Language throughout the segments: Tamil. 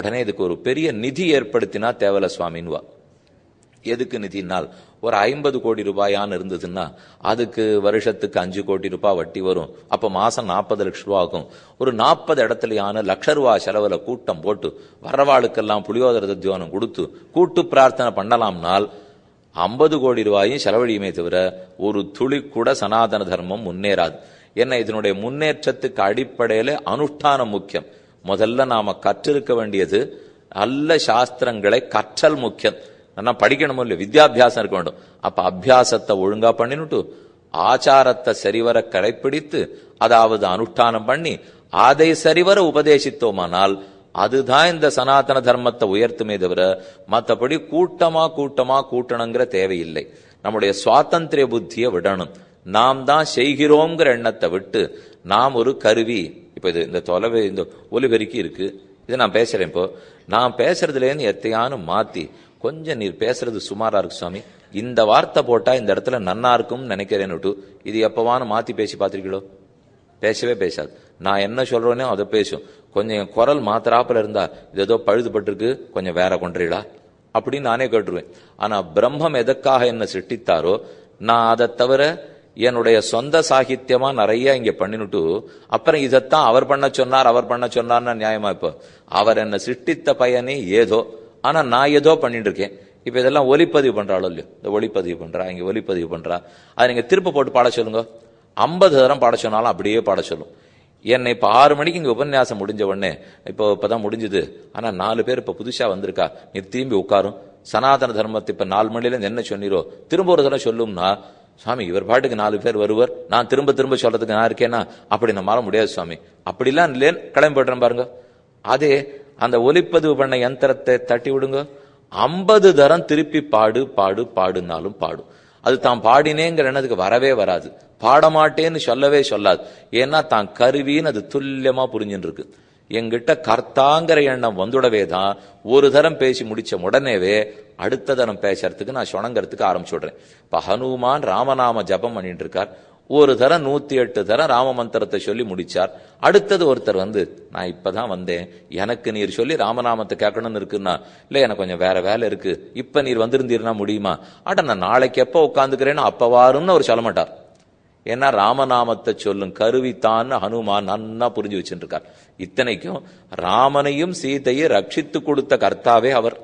உடனே இதுக்கு ஒரு பெரிய நிதி ஏற்படுத்தினா தேவல சுவாமின்வா எதுக்கு நிதினால் ஒரு ஐம்பது கோடி ரூபாயான்னு இருந்ததுன்னா அதுக்கு வருஷத்துக்கு அஞ்சு கோடி ரூபாய் வட்டி வரும் அப்போ மாதம் நாற்பது லட்ச ரூபா ஆகும் ஒரு நாற்பது இடத்துலையான லட்ச ரூபாய் செலவில் கூட்டம் போட்டு வரவாளுக்கெல்லாம் புளியோதர தியானம் கொடுத்து கூட்டு பிரார்த்தனை பண்ணலாம்னால் ஐம்பது கோடி ரூபாயும் செலவழியுமே தவிர ஒரு துளி கூட சனாதன தர்மம் முன்னேறாது ஏன்னா இதனுடைய முன்னேற்றத்துக்கு அடிப்படையில அனுஷ்டானம் முக்கியம் முதல்ல நாம கற்றிருக்க வேண்டியது நல்ல சாஸ்திரங்களை கற்றல் முக்கியம் ஆனால் படிக்கணும் இல்லை வித்யாபியாசம் இருக்க வேண்டும் அப்ப அபியாசத்தை ஒழுங்கா பண்ணினுட்டு ஆச்சாரத்தை சரிவர கடைப்பிடித்து அதாவது அனுஷ்டானம் பண்ணி அதை சரிவர உபதேசித்தோமானால் அதுதான் இந்த சனாதன தர்மத்தை உயர்த்துமே தவிர மற்றபடி கூட்டமா கூட்டமா கூட்டணுங்கிற தேவையில்லை நம்முடைய சுவாதந்திரிய புத்தியை விடணும் நாம் தான் செய்கிறோங்கிற எண்ணத்தை விட்டு நாம் ஒரு கருவி இப்போ இது இந்த தொலைவை இந்த ஒலிபெருக்கி இருக்குது இதை நான் பேசுகிறேன் இப்போது நான் பேசுகிறதுலேருந்து எத்தையானு மாற்றி கொஞ்சம் நீர் பேசுறது சுமாராக இருக்கு சுவாமி இந்த வார்த்தை போட்டால் இந்த இடத்துல நன்னா இருக்கும்னு நினைக்கிறேன்னு இது எப்பவானு மாற்றி பேசி பார்த்துருக்கீங்களோ பேசவே பேசாது நான் என்ன சொல்கிறேனோ அதை பேசும் கொஞ்சம் குரல் மாத்திராப்பில் இருந்தால் இது ஏதோ பழுதுபட்டிருக்கு கொஞ்சம் வேற கொண்டுறீடா அப்படின்னு நானே கேட்டுருவேன் ஆனால் பிரம்மம் எதற்காக என்ன சிருஷ்டித்தாரோ நான் அதை தவிர என்னுடைய சொந்த சாகித்யமா நிறைய இங்க பண்ணினுட்டு அப்புறம் இதைத்தான் அவர் பண்ண சொன்னார் அவர் பண்ண சொன்னார்னு நியாயமா இப்போ அவர் என்ன சிருஷ்டித்த பயனே ஏதோ ஆனா நான் ஏதோ பண்ணிட்டு இருக்கேன் இப்போ இதெல்லாம் ஒலிப்பதிவு பண்றாளோ இல்லையோ இந்த ஒளிப்பதிவு பண்றா இங்க ஒலிப்பதிவு பண்றா அதை நீங்க திருப்ப போட்டு பாட சொல்லுங்க ஐம்பது தரம் பாட சொன்னாலும் அப்படியே பாட சொல்லும் என்னை இப்போ ஆறு மணிக்கு இங்கே உபன்யாசம் முடிஞ்ச உடனே இப்போ இப்போ தான் முடிஞ்சுது ஆனால் நாலு பேர் இப்போ புதுசாக வந்திருக்கா நீ திரும்பி உட்காரும் சனாதன தர்மத்தை இப்போ நாலு மணிலேருந்து என்ன சொன்னீரோ திரும்ப ஒரு தடவை சொல்லும்னா சுவாமி இவர் பாட்டுக்கு நாலு பேர் வருவர் நான் திரும்ப திரும்ப சொல்றதுக்கு நான் இருக்கேன்னா அப்படி நம்மளால முடியாது சுவாமி அப்படிலாம் கிளம்பி கிளம்பிடுறேன் பாருங்க அதே அந்த ஒலிப்பதிவு பண்ண யந்திரத்தை தட்டி விடுங்க ஐம்பது தரம் திருப்பி பாடு பாடு பாடுனாலும் பாடும் அது தான் பாடினேங்கிற எண்ணத்துக்கு வரவே வராது பாடமாட்டேன்னு சொல்லவே சொல்லாது ஏன்னா தான் கருவின்னு அது துல்லியமா புரிஞ்சுட்டு இருக்கு எங்கிட்ட கர்த்தாங்கிற எண்ணம் வந்துடவே தான் ஒரு தரம் பேசி முடிச்ச உடனேவே அடுத்த தரம் பேசுறதுக்கு நான் சுணங்கிறதுக்கு ஆரம்பிச்சு விடுறேன் ஹனுமான் ராமநாம ஜபம் பண்ணிட்டு இருக்கார் ஒரு தரம் நூத்தி எட்டு தரம் ராம மந்திரத்தை சொல்லி முடிச்சார் அடுத்தது ஒருத்தர் வந்து நான் இப்பதான் வந்தேன் எனக்கு நீர் சொல்லி ராமநாமத்தை கேட்கணும்னு இருக்குன்னா இல்லை எனக்கு கொஞ்சம் வேற வேலை இருக்கு இப்ப நீர் வந்திருந்தீர்னா முடியுமா ஆட்ட நான் நாளைக்கு எப்போ உட்காந்துக்கிறேன்னு அப்ப வாருன்னு அவர் சொல்ல மாட்டார் ஏன்னா ராமநாமத்தை சொல்லும் கருவித்தான் ஹனுமான் நன்னா புரிஞ்சு வச்சுருக்கார் இத்தனைக்கும் ராமனையும் சீதையை ரட்சித்து கொடுத்த கர்த்தாவே அவர்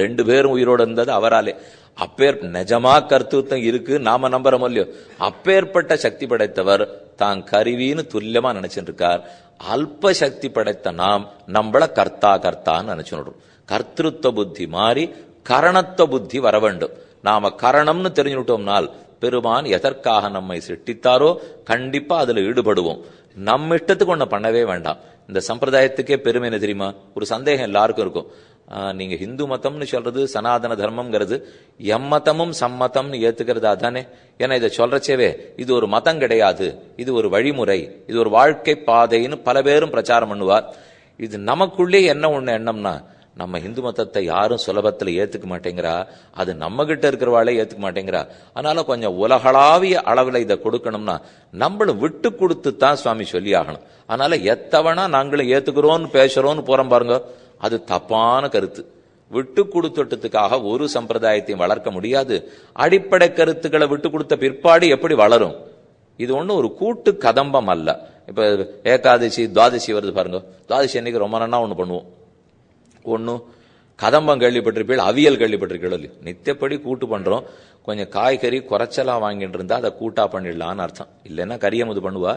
ரெண்டு பேரும் உயிரோடு இருந்தது அவராலே அப்பேர் நிஜமா கருத்துத்தம் இருக்கு நாம நம்புறோம் இல்லையோ அப்பேற்பட்ட சக்தி படைத்தவர் தான் கருவின்னு துல்லியமா நினைச்சிருக்கார் அல்ப சக்தி படைத்த நாம் நம்மள கர்த்தா கர்த்தான்னு நினைச்சுடுறோம் கர்த்திருத்த புத்தி மாறி கரணத்துவ புத்தி வர வேண்டும் நாம கரணம்னு தெரிஞ்சுட்டோம்னால் பெருமான் எதற்காக நம்மை சிட்டித்தாரோ கண்டிப்பா அதுல ஈடுபடுவோம் நம்ம இஷ்டத்துக்கு ஒன்று பண்ணவே வேண்டாம் இந்த சம்பிரதாயத்துக்கே பெருமை என்ன தெரியுமா ஒரு சந்தேகம் எல்லாருக்கும் இருக்கும் நீங்க ஹிந்து மதம்னு சொல்றது சனாதன தர்மம்ங்கிறது எம்மதமும் சம்மதம்னு ஏத்துக்கிறதா தானே ஏன்னா இதை சொல்றச்சேவே இது ஒரு மதம் கிடையாது இது ஒரு வழிமுறை இது ஒரு வாழ்க்கை பாதைன்னு பல பேரும் பிரச்சாரம் பண்ணுவார் இது நமக்குள்ளே என்ன ஒண்ணு எண்ணம்னா நம்ம இந்து மதத்தை யாரும் சுலபத்தில் ஏற்றுக்க மாட்டேங்கிறா அது நம்மகிட்ட இருக்கிறவாளே ஏற்றுக்க மாட்டேங்கிறா அதனால கொஞ்சம் உலகளாவிய அளவில் இதை கொடுக்கணும்னா நம்மளும் விட்டு கொடுத்து தான் சுவாமி சொல்லி ஆகணும் அதனால எத்தவனா நாங்களும் ஏற்றுக்கிறோன்னு பேசுகிறோன்னு போகிறோம் பாருங்க அது தப்பான கருத்து விட்டு கொடுத்துட்டதுக்காக ஒரு சம்பிரதாயத்தையும் வளர்க்க முடியாது அடிப்படை கருத்துக்களை விட்டு கொடுத்த பிற்பாடு எப்படி வளரும் இது ஒன்றும் ஒரு கூட்டு கதம்பம் அல்ல இப்போ ஏகாதசி துவாதசி வருது பாருங்க துவாதசி அன்னைக்கு ரொம்ப நன்னா ஒன்று பண்ணுவோம் ஒன்று கதம்பம் கேள்விப்பட்டிருப்பீள் அவியல் கேள்விப்பட்டிருக்கீள் நித்தியப்படி கூட்டு பண்ணுறோம் கொஞ்சம் காய்கறி குறைச்சலாக வாங்கிட்டு இருந்தால் அதை கூட்டாக பண்ணிடலான்னு அர்த்தம் இல்லைன்னா முது பண்ணுவா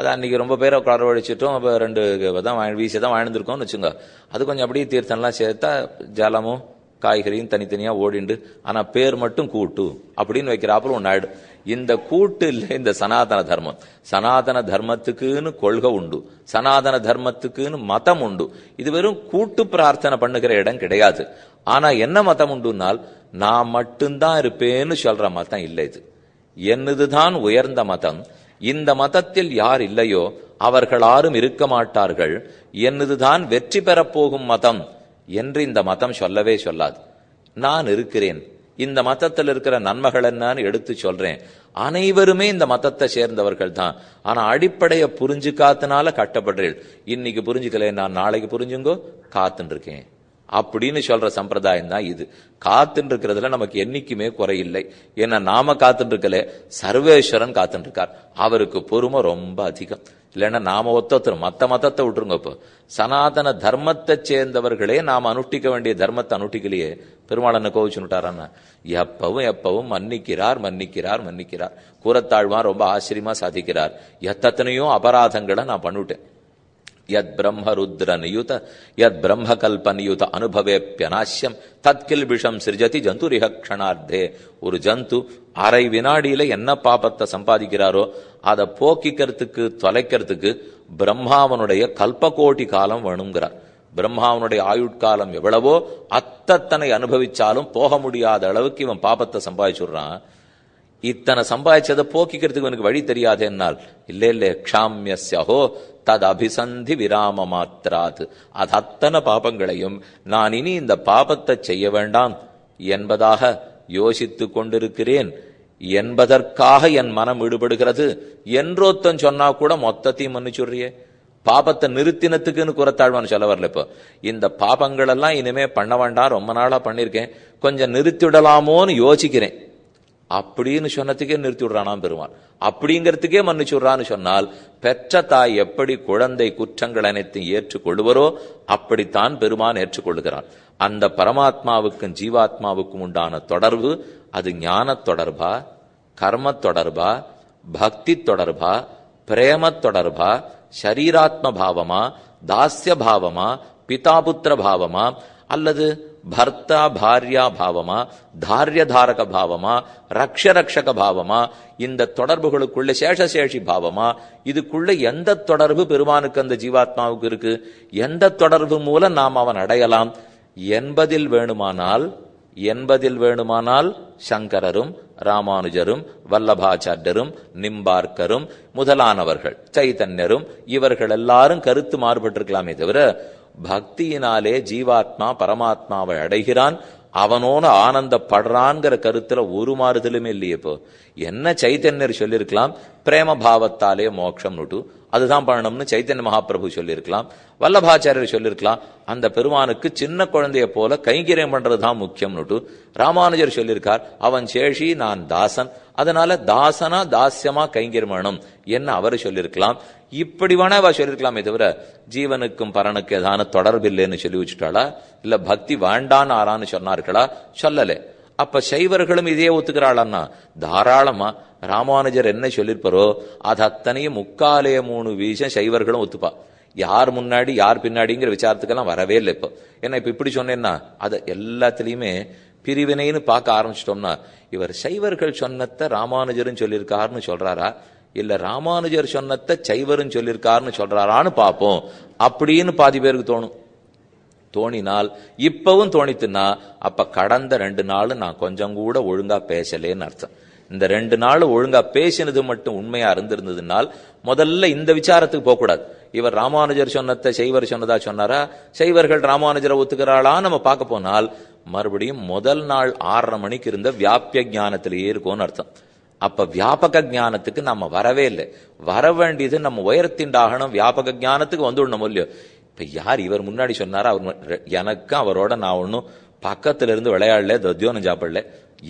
அதை அன்றைக்கி ரொம்ப பேரை வரவழைச்சிட்டோம் அப்போ ரெண்டு தான் வாங்கி வீசி தான் வாழ்ந்துருக்கோம்னு வச்சுங்க அது கொஞ்சம் அப்படியே தீர்த்தம்லாம் சேர்த்தா ஜலமும் காய்கறியும் தனித்தனியாக ஓடிண்டு ஆனால் பேர் மட்டும் கூட்டு அப்படின்னு வைக்கிறாப்புல ஒன்று ஆயிடும் இந்த கூட்டு இல்லை இந்த சனாதன தர்மம் சனாதன தர்மத்துக்குன்னு கொள்கை உண்டு சனாதன தர்மத்துக்குன்னு மதம் உண்டு இது வெறும் கூட்டு பிரார்த்தனை பண்ணுகிற இடம் கிடையாது ஆனா என்ன மதம் உண்டுனால் நான் மட்டும்தான் இருப்பேன்னு சொல்ற மதம் இல்லை இது என்னதுதான் உயர்ந்த மதம் இந்த மதத்தில் யார் இல்லையோ அவர்கள் யாரும் இருக்க மாட்டார்கள் என்னதுதான் வெற்றி பெறப்போகும் மதம் என்று இந்த மதம் சொல்லவே சொல்லாது நான் இருக்கிறேன் இந்த மதத்தில் இருக்கிற நன்மைகள் என்னன்னு எடுத்து சொல்றேன் அனைவருமே இந்த மதத்தை சேர்ந்தவர்கள் தான் ஆனா அடிப்படையை புரிஞ்சு காத்தனால கட்டப்படுறேன் இன்னைக்கு புரிஞ்சுக்கல நான் நாளைக்கு புரிஞ்சுங்கோ காத்துருக்கேன் அப்படின்னு சொல்ற சம்பிரதாயம் தான் இது காத்துட்டு இருக்கிறதுல நமக்கு என்னைக்குமே குறையில்லை ஏன்னா நாம காத்துட்டு இருக்கல சர்வேஸ்வரன் காத்துட்டு இருக்கார் அவருக்கு பொறுமை ரொம்ப அதிகம் இல்லைன்னா நாம ஒத்தொத்தர் மத்த மதத்தை விட்டுருங்க இப்போ சனாதன தர்மத்தை சேர்ந்தவர்களே நாம் அனுஷ்டிக்க வேண்டிய தர்மத்தை அனுஷ்டிக்கலையே பெருமாள் என்ன கோவிச்சுட்டாரான்னா எப்பவும் எப்பவும் மன்னிக்கிறார் மன்னிக்கிறார் மன்னிக்கிறார் கூறத்தாழ்வான் ரொம்ப ஆச்சரியமா சாதிக்கிறார் எத்தனையும் அபராதங்களை நான் பண்ணிவிட்டேன் யத் ருத்ர நியுத யத் பிரம்மகல்ப நியுத அனுபவேப்பியனாசியம் தத்கில் விஷம் சிருஜதி ஜந்துரிக க்ஷணார்த்தே ஒரு ஜந்து அரை வினாடியில என்ன பாபத்தை சம்பாதிக்கிறாரோ அதை போக்கிக்கிறதுக்கு தொலைக்கிறதுக்கு பிரம்மாவனுடைய கல்பகோட்டி காலம் வேணுங்கிறார் பிரம்மாவனுடைய ஆயுட்காலம் எவ்வளவோ அத்தத்தனை அனுபவிச்சாலும் போக முடியாத அளவுக்கு இவன் பாபத்தை சம்பாதிச்சுடுறான் இத்தனை சம்பாதிச்சதை போக்கிக்கிறதுக்கு எனக்கு வழி தெரியாது என்னால் இல்லை இல்லை க்ஷாமியஸ்யஹோ தது அபிசந்தி விராம மாத்திராது அது அத்தனை பாபங்களையும் நான் இனி இந்த பாபத்தை செய்ய வேண்டாம் என்பதாக யோசித்து கொண்டிருக்கிறேன் என்பதற்காக என் மனம் ஈடுபடுகிறது என்றொத்தன் சொன்னா கூட மொத்தத்தையும் மன்னிச்சுடுறியே பாபத்தை நிறுத்தினத்துக்குன்னு குறத்தாழ்வான்னு சொல்ல வரல இப்போ இந்த பாபங்களெல்லாம் இனிமே பண்ண வேண்டாம் ரொம்ப நாளாக பண்ணியிருக்கேன் கொஞ்சம் நிறுத்திவிடலாமோன்னு யோசிக்கிறேன் அப்படின்னு சொன்னதுக்கே நிறுத்தி விடுறானாம் பெருமான் அப்படிங்கிறதுக்கே மன்னிச்சு விடுறான்னு சொன்னால் பெற்ற தாய் எப்படி குழந்தை குற்றங்கள் அனைத்தையும் ஏற்றுக்கொள்வரோ அப்படித்தான் பெருமான் ஏற்றுக்கொள்கிறான் அந்த பரமாத்மாவுக்கும் ஜீவாத்மாவுக்கும் உண்டான தொடர்பு அது ஞான தொடர்பா கர்ம தொடர்பா பக்தி தொடர்பா பிரேம தொடர்பா சரீராத்ம பாவமா தாஸ்ய பாவமா பிதாபுத்திர பாவமா அல்லது பர்த்தா பாரியா பாவமா தாரக பாவமா ரக்ஷ ரக்ஷக பாவமா இந்த தொடர்புகளுக்குள்ள சேஷசேஷி பாவமா இதுக்குள்ள எந்த தொடர்பு பெருமானுக்கு அந்த ஜீவாத்மாவுக்கு இருக்கு எந்த தொடர்பு மூலம் நாம் அவன் அடையலாம் என்பதில் வேணுமானால் என்பதில் வேணுமானால் சங்கரரும் ராமானுஜரும் வல்லபாச்சாரியரும் நிம்பார்க்கரும் முதலானவர்கள் சைதன்யரும் இவர்கள் எல்லாரும் கருத்து மாறுபட்டிருக்கலாமே தவிர பக்தியினாலே ஜீவாத்மா பரமாத்மாவை அடைகிறான் அவனோன ஆனந்தப்படுறான்ங்கிற கருத்துல ஒரு மாறுதலுமே இல்லையே இப்போ என்ன சைத்தன்யர் சொல்லியிருக்கலாம் பிரேம பாவத்தாலே மோட்சம் நுட்டு அதுதான் பண்ணணும்னு சைத்தன்ய மகாபிரபு சொல்லியிருக்கலாம் வல்லபாச்சாரியர் சொல்லியிருக்கலாம் அந்த பெருமானுக்கு சின்ன குழந்தைய போல கைங்கரியம் பண்றதுதான் முக்கியம் நுட்டு ராமானுஜர் சொல்லியிருக்கார் அவன் சேஷி நான் தாசன் அதனால தாசனா தாஸ்யமா கைங்கரியம் பண்ணணும் என்ன அவர் சொல்லியிருக்கலாம் இப்படி வேணா அவ சொல்லியிருக்கலாமே தவிர ஜீவனுக்கும் பரனுக்கும் ஏதான தொடர்பு இல்லைன்னு சொல்லி வச்சுட்டாளா இல்ல பக்தி வேண்டான்னு ஆறான்னு சொன்னார்களா சொல்லலை அப்ப சைவர்களும் இதே ஒத்துக்கிறாளன்னா தாராளமா ராமானுஜர் என்ன சொல்லியிருப்பாரோ அது அத்தனையும் முக்காலய மூணு வீசம் சைவர்களும் ஒத்துப்பா யார் முன்னாடி யார் பின்னாடிங்கிற விசாரத்துக்கெல்லாம் வரவே இல்லை இப்போ ஏன்னா இப்போ இப்படி சொன்னேன்னா அதை எல்லாத்துலேயுமே பிரிவினைன்னு பார்க்க ஆரம்பிச்சிட்டோம்னா இவர் சைவர்கள் சொன்னத்தை ராமானுஜரும் சொல்லியிருக்காருன்னு சொல்றாரா இல்ல ராமானுஜர் சொன்னத்தை சைவரும் சொல்லியிருக்காருன்னு சொல்றாரான்னு பார்ப்போம் அப்படின்னு பாதி பேருக்கு தோணும் தோணினால் இப்பவும் தோணித்துன்னா அப்ப கடந்த ரெண்டு நாள் நான் கொஞ்சம் கூட ஒழுங்கா பேசலேன்னு அர்த்தம் இந்த ரெண்டு நாள் ஒழுங்கா பேசினது மட்டும் உண்மையா இருந்திருந்ததுனால் முதல்ல இந்த விசாரத்துக்கு போகக்கூடாது இவர் ராமானுஜர் சொன்னத்தை செய்வர் சொன்னதா சொன்னாரா செய்வர்கள் ராமானுஜரை ஒத்துக்கிறாளா நம்ம பார்க்க போனால் மறுபடியும் முதல் நாள் ஆறரை மணிக்கு இருந்த வியாபிய ஞானத்திலேயே இருக்கும்னு அர்த்தம் அப்ப வியாபக ஞானத்துக்கு நம்ம வரவே இல்லை வர வேண்டியது நம்ம உயரத்தின்டாகணும் வியாபக ஞானத்துக்கு வந்துடணும் இல்லையோ இப்ப யார் இவர் முன்னாடி சொன்னாரோ அவர் எனக்கு அவரோட நான் ஒன்றும் பக்கத்துல இருந்து விளையாடல தத்யோனம் சாப்பிடல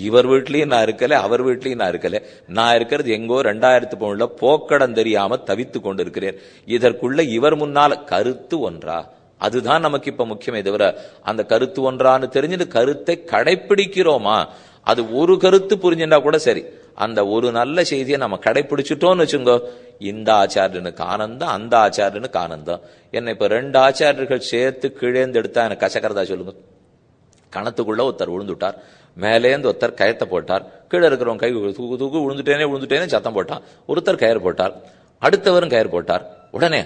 இவர் வீட்லயும் நான் இருக்கல அவர் வீட்லயும் நான் இருக்கல நான் இருக்கிறது எங்கோ ரெண்டாயிரத்து பவுன்ல போக்கடம் தெரியாம தவித்து கொண்டு இருக்கிறேன் இதற்குள்ள இவர் முன்னால கருத்து ஒன்றா அதுதான் நமக்கு இப்ப முக்கியமே தவிர அந்த கருத்து ஒன்றான்னு தெரிஞ்சுட்டு கருத்தை கடைபிடிக்கிறோமா அது ஒரு கருத்து புரிஞ்சுட்டா கூட சரி அந்த ஒரு நல்ல செய்தியை நம்ம கடைபிடிச்சிட்டோம்னு வச்சுங்கோ இந்த ஆச்சாரியனுக்கு ஆனந்தம் அந்த ஆச்சாரியனுக்கு ஆனந்தம் என்ன இப்போ ரெண்டு ஆச்சாரியர்கள் சேர்த்து கீழேந்து எடுத்தா எனக்கு கசக்கிறதா சொல்லுங்க கணத்துக்குள்ள ஒருத்தர் விழுந்துட்டார் மேலேந்து ஒருத்தர் கயத்தை போட்டார் கீழே இருக்கிறவங்க கை தூக்கு தூக்கு விழுந்துட்டேனே விழுந்துட்டேனே சத்தம் போட்டான் ஒருத்தர் கயிறு போட்டார் அடுத்தவரும் கயிறு போட்டார் உடனே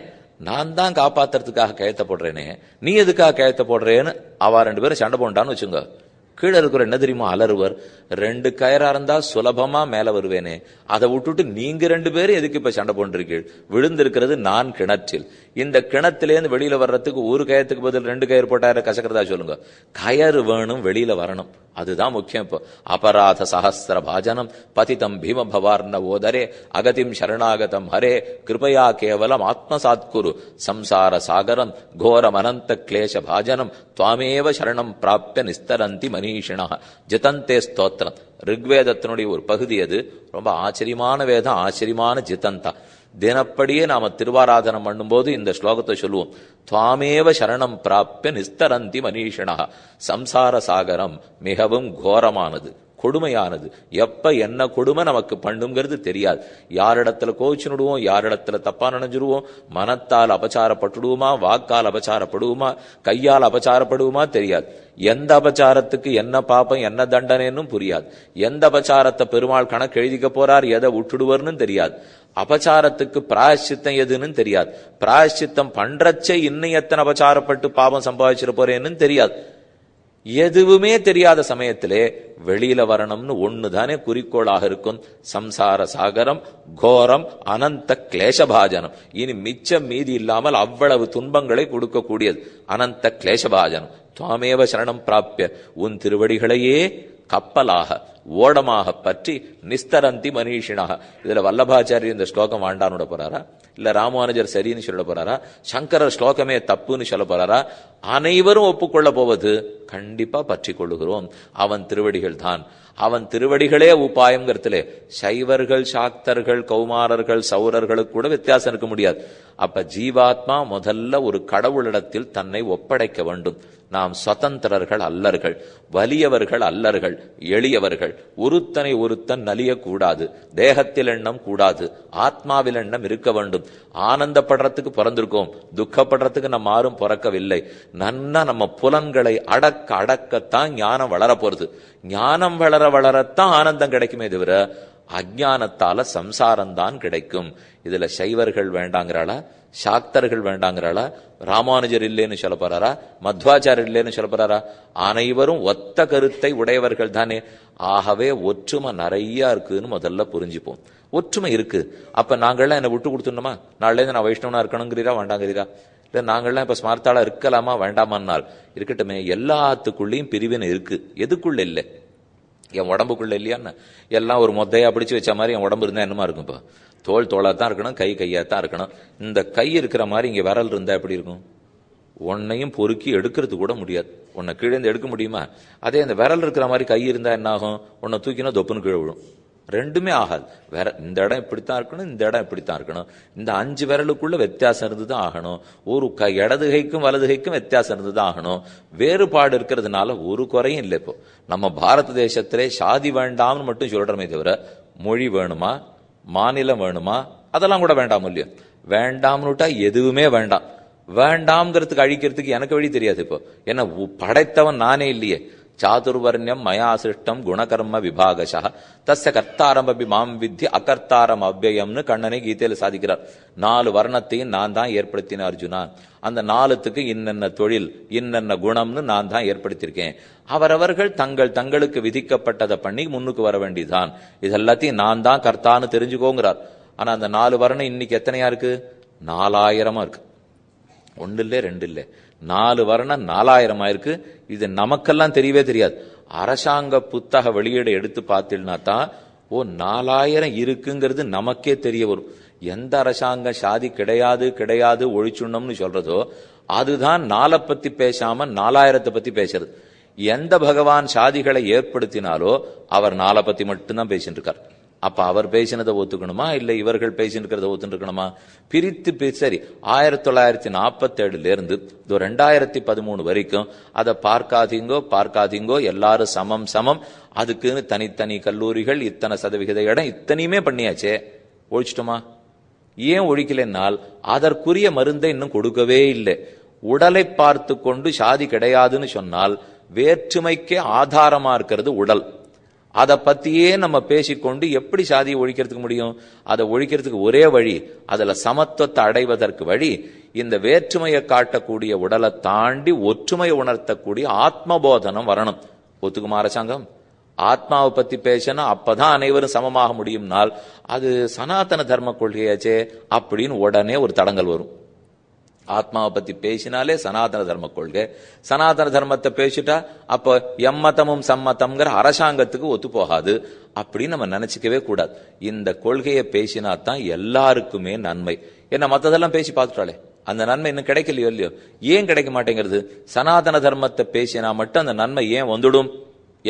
நான் தான் காப்பாத்துறதுக்காக கயத்தை போடுறேனே நீ எதுக்காக கயத்தை போடுறேன்னு அவ ரெண்டு பேரும் சண்டை போண்டான்னு வச்சுங்க கீழே இருக்கிற என்ன தெரியுமா அலறுவர் ரெண்டு கயரா இருந்தா சுலபமா மேல வருவேனே அதை விட்டுட்டு நீங்க ரெண்டு பேரும் எதுக்கு இப்ப சண்டை போன்றிருக்கீள் விழுந்திருக்கிறது நான் கிணற்றில் இந்த கிணத்திலேருந்து வெளியில வர்றதுக்கு ஒரு கயத்துக்கு பதில் ரெண்டு கயிறு போட்டாரு கசக்கிறதா சொல்லுங்க கயறு வேணும் வெளியில வரணும் அதுதான் முக்கியம் இப்போ அபராத சகஸ்திர பாஜனம் பதிதம் பீம பவார்ன ஓதரே அகதிம் சரணாகதம் ஹரே கிருபயா கேவலம் ஆத்மசாத்குரு சம்சார சாகரம் கோரம் அனந்த கிளேஷ பாஜனம் துவாமேவ சரணம் பிராப்த நிஸ்தரந்தி மனி மனீஷிணா ஜிதந்தே ஸ்தோத்திரம் ரிக்வேதத்தினுடைய ஒரு பகுதி அது ரொம்ப ஆச்சரியமான வேதம் ஆச்சரியமான ஜிதந்தா தினப்படியே நாம திருவாராதனம் பண்ணும்போது இந்த ஸ்லோகத்தை சொல்லுவோம் துவாமேவ சரணம் பிராப்பிய நிஸ்தரந்தி மனிஷினா சம்சார சாகரம் மிகவும் கோரமானது கொடுமையானது எப்போ என்ன கொடுமை நமக்கு பண்ணுங்கிறது தெரியாது யாரிடத்துல கோவிச்சுனுடுவோம் யாரிடத்துல தப்பாக நினைஞ்சிருவோம் மனத்தால் அபச்சாரப்பட்டுடுவோமா வாக்கால் அபச்சாரப்படுவோமா கையால் அபச்சாரப்படுவோமா தெரியாது எந்த அபச்சாரத்துக்கு என்ன பாப்பம் என்ன தண்டனைன்னு புரியாது எந்த அபச்சாரத்தை பெருமாள் கணக்கு எழுதிக்க போறார் எதை விட்டுடுவர்னு தெரியாது அபச்சாரத்துக்கு பிராயசித்தம் எதுன்னு தெரியாது பிராயசித்தம் பண்றச்சே இன்னும் எத்தனை அபச்சாரப்பட்டு பாவம் சம்பாதிச்சிட போறேன்னு தெரியாது எதுவுமே தெரியாத சமயத்திலே வெளியில வரணும்னு ஒண்ணுதானே குறிக்கோளாக இருக்கும் சம்சார சாகரம் கோரம் அனந்த கிளேசபாஜனம் இனி மிச்சம் மீதி இல்லாமல் அவ்வளவு துன்பங்களை கொடுக்கக்கூடியது அனந்த கிளேசபாஜனம் துவாமேவ சரணம் பிராப்பிய உன் திருவடிகளையே கப்பலாக ஓடமாக பற்றி நிஸ்தரந்தி மனிஷினாக இதுல வல்லபாச்சாரியர் இந்த ஸ்லோகம் ஆண்டான்னு போறாரா இல்ல ராமானுஜர் சரின்னு சொல்ல போறாரா சங்கரர் ஸ்லோகமே தப்புன்னு சொல்ல போறாரா அனைவரும் ஒப்புக்கொள்ள போவது கண்டிப்பா பற்றி கொள்ளுகிறோம் அவன் திருவடிகள் தான் அவன் திருவடிகளே உபாயம்ங்கிறதுல சைவர்கள் சாக்தர்கள் கௌமாரர்கள் சௌரர்களுக்கு கூட வித்தியாசம் இருக்க முடியாது அப்ப ஜீவாத்மா முதல்ல ஒரு கடவுளிடத்தில் தன்னை ஒப்படைக்க வேண்டும் நாம் சுதந்திரர்கள் அல்லர்கள் வலியவர்கள் அல்லர்கள் எளியவர்கள் ஒருத்தனை ஒருத்தன் நலியக்கூடாது தேகத்தில் எண்ணம் கூடாது ஆத்மாவில் எண்ணம் இருக்க வேண்டும் ஆனந்தப்படுறதுக்கு பிறந்திருக்கோம் துக்கப்படுறதுக்கு நம்ம யாரும் பிறக்கவில்லை நன்னா நம்ம புலன்களை அடக்க அடக்கத்தான் ஞானம் வளரப்போறது ஞானம் வளர வளரத்தான் ஆனந்தம் கிடைக்குமே தவிர அஜானத்தால சம்சாரம்தான் கிடைக்கும் இதுல சைவர்கள் வேண்டாங்கிறாளா சாக்தர்கள் வேண்டாங்கிறாளா ராமானுஜர் இல்லைன்னு சொல்லப்படுறாரா மத்வாச்சாரர் இல்லைன்னு சொல்லப்படுறாரா அனைவரும் ஒத்த கருத்தை உடையவர்கள் தானே ஆகவே ஒற்றுமை நிறைய இருக்குன்னு முதல்ல புரிஞ்சுப்போம் ஒற்றுமை இருக்கு அப்ப நாங்கள்லாம் என்னை விட்டு கொடுத்துடணுமா நாளையிலேருந்து நான் வைஷ்ணவனா இருக்கணுங்கிறீரா வேண்டாங்கிறீரா இல்லை நாங்கள்லாம் இப்போ ஸ்மார்த்தாலாக இருக்கலாமா வேண்டாமான்னால் இருக்கட்டுமே எல்லாத்துக்குள்ளேயும் பிரிவினை இருக்கு எதுக்குள்ள இல்லை என் உடம்புக்குள்ள இல்லையான்னு எல்லாம் ஒரு மொத்தையா பிடிச்சி வச்ச மாதிரி என் உடம்பு இருந்தால் என்னமா இருக்கும் இப்போ தோல் தோலாக தான் இருக்கணும் கை கையாக தான் இருக்கணும் இந்த கை இருக்கிற மாதிரி இங்கே விரல் இருந்தால் எப்படி இருக்கும் உன்னையும் பொறுக்கி எடுக்கிறது கூட முடியாது உன்னை கீழேந்து எடுக்க முடியுமா அதே அந்த விரல் இருக்கிற மாதிரி கை இருந்தால் என்ன ஆகும் உன்னை தூக்கினா தொப்புன்னு கீழே விழும் ரெண்டுமே ஆகாது வேற இந்த இடம் இப்படித்தான் இருக்கணும் இந்த இடம் இப்படித்தான் இருக்கணும் இந்த அஞ்சு விரலுக்குள்ள வித்தியாசம் இருந்துதான் தான் ஆகணும் ஒரு க இடதுகைக்கும் வலதுகைக்கும் வித்தியாசம் இருந்துதான் தான் ஆகணும் வேறுபாடு இருக்கிறதுனால ஒரு குறையும் இல்லை இப்போ நம்ம பாரத தேசத்திலே சாதி வேண்டாம்னு மட்டும் சொல்றமே தவிர மொழி வேணுமா மாநிலம் வேணுமா அதெல்லாம் கூட வேண்டாம் இல்லையோ வேண்டாம்னுட்டா எதுவுமே வேண்டாம் வேண்டாம்ங்கிறதுக்கு அழிக்கிறதுக்கு எனக்கு வழி தெரியாது இப்போ ஏன்னா படைத்தவன் நானே இல்லையே சாதுர்வர்ணியம் மயா సృష్టం குணகர்ம విభాగశ தஸ்ய கர்த்தாரம்பி மாம் வித்தி அகர்த்தாரம் அவ்வயம்னு கண்ணனை கீதையில சாதிக்கிறார் நாலு வர்ணத்தையும் நான் தான் ஏற்படுத்தின அர்ஜுனா அந்த நாலுத்துக்கு இன்னென்ன தொழில் இன்னென்ன குணம்னு நான் தான் ஏற்படுத்தியிருக்கேன் அவரவர்கள் தங்கள் தங்களுக்கு விதிக்கப்பட்டதை பண்ணி முன்னுக்கு வர வேண்டிதான் இது எல்லாத்தையும் நான் தான் கர்த்தான்னு தெரிஞ்சுக்கோங்கிறார் ஆனா அந்த நாலு வர்ணம் இன்னைக்கு எத்தனையா இருக்கு நாலாயிரமா இருக்கு ஒன்று இல்லை ரெண்டு இல்லை நாலு வருணம் நாலாயிரம் ஆயிருக்கு இது நமக்கெல்லாம் தெரியவே தெரியாது அரசாங்க புத்தக வெளியீடு எடுத்து பார்த்தீங்கன்னா தான் ஓ நாலாயிரம் இருக்குங்கிறது நமக்கே தெரிய வரும் எந்த அரசாங்க சாதி கிடையாது கிடையாது ஒழிச்சுண்ணம்னு சொல்றதோ அதுதான் நாளை பத்தி பேசாம நாலாயிரத்தை பத்தி பேசுறது எந்த பகவான் சாதிகளை ஏற்படுத்தினாலோ அவர் நாளை பத்தி மட்டும்தான் பேசிட்டு இருக்கார் அப்போ அவர் பேசினதை ஒத்துக்கணுமா இல்லை இவர்கள் பேசினுக்கிறத ஒத்துக்கணுமா பிரித்து சரி ஆயிரத்தி தொள்ளாயிரத்தி நாற்பத்தேழுலேருந்து இருந்து ரெண்டாயிரத்தி பதிமூணு வரைக்கும் அதை பார்க்காதீங்கோ பார்க்காதீங்கோ எல்லாரும் சமம் சமம் அதுக்குன்னு தனித்தனி கல்லூரிகள் இத்தனை சதவிகித இடம் இத்தனையுமே பண்ணியாச்சே ஒழிச்சிட்டோமா ஏன் ஒழிக்கலைன்னால் அதற்குரிய மருந்தை இன்னும் கொடுக்கவே இல்லை உடலை பார்த்து கொண்டு சாதி கிடையாதுன்னு சொன்னால் வேற்றுமைக்கே ஆதாரமா இருக்கிறது உடல் அதை பற்றியே நம்ம பேசிக்கொண்டு எப்படி சாதியை ஒழிக்கிறதுக்கு முடியும் அதை ஒழிக்கிறதுக்கு ஒரே வழி அதில் சமத்துவத்தை அடைவதற்கு வழி இந்த வேற்றுமையை காட்டக்கூடிய உடலை தாண்டி ஒற்றுமையை உணர்த்தக்கூடிய ஆத்மபோதனம் வரணும் ஒத்துக்குமா அரசாங்கம் ஆத்மாவை பற்றி பேசணும் அப்பதான் அனைவரும் சமமாக முடியும்னால் அது சனாதன தர்ம கொள்கையாச்சே அப்படின்னு உடனே ஒரு தடங்கள் வரும் ஆத்மாவை பத்தி பேசினாலே சனாதன தர்ம கொள்கை சனாதன தர்மத்தை பேசிட்டா அப்போ எம்மதமும் சம்மதம்ங்கிற அரசாங்கத்துக்கு ஒத்து போகாது அப்படின்னு நம்ம நினைச்சுக்கவே கூடாது இந்த கொள்கையை பேசினா தான் எல்லாருக்குமே நன்மை என்ன மற்றதெல்லாம் பேசி பார்த்துட்டாலே அந்த நன்மை இன்னும் கிடைக்கலையோ இல்லையோ ஏன் கிடைக்க மாட்டேங்கிறது சனாதன தர்மத்தை பேசினா மட்டும் அந்த நன்மை ஏன் வந்துடும்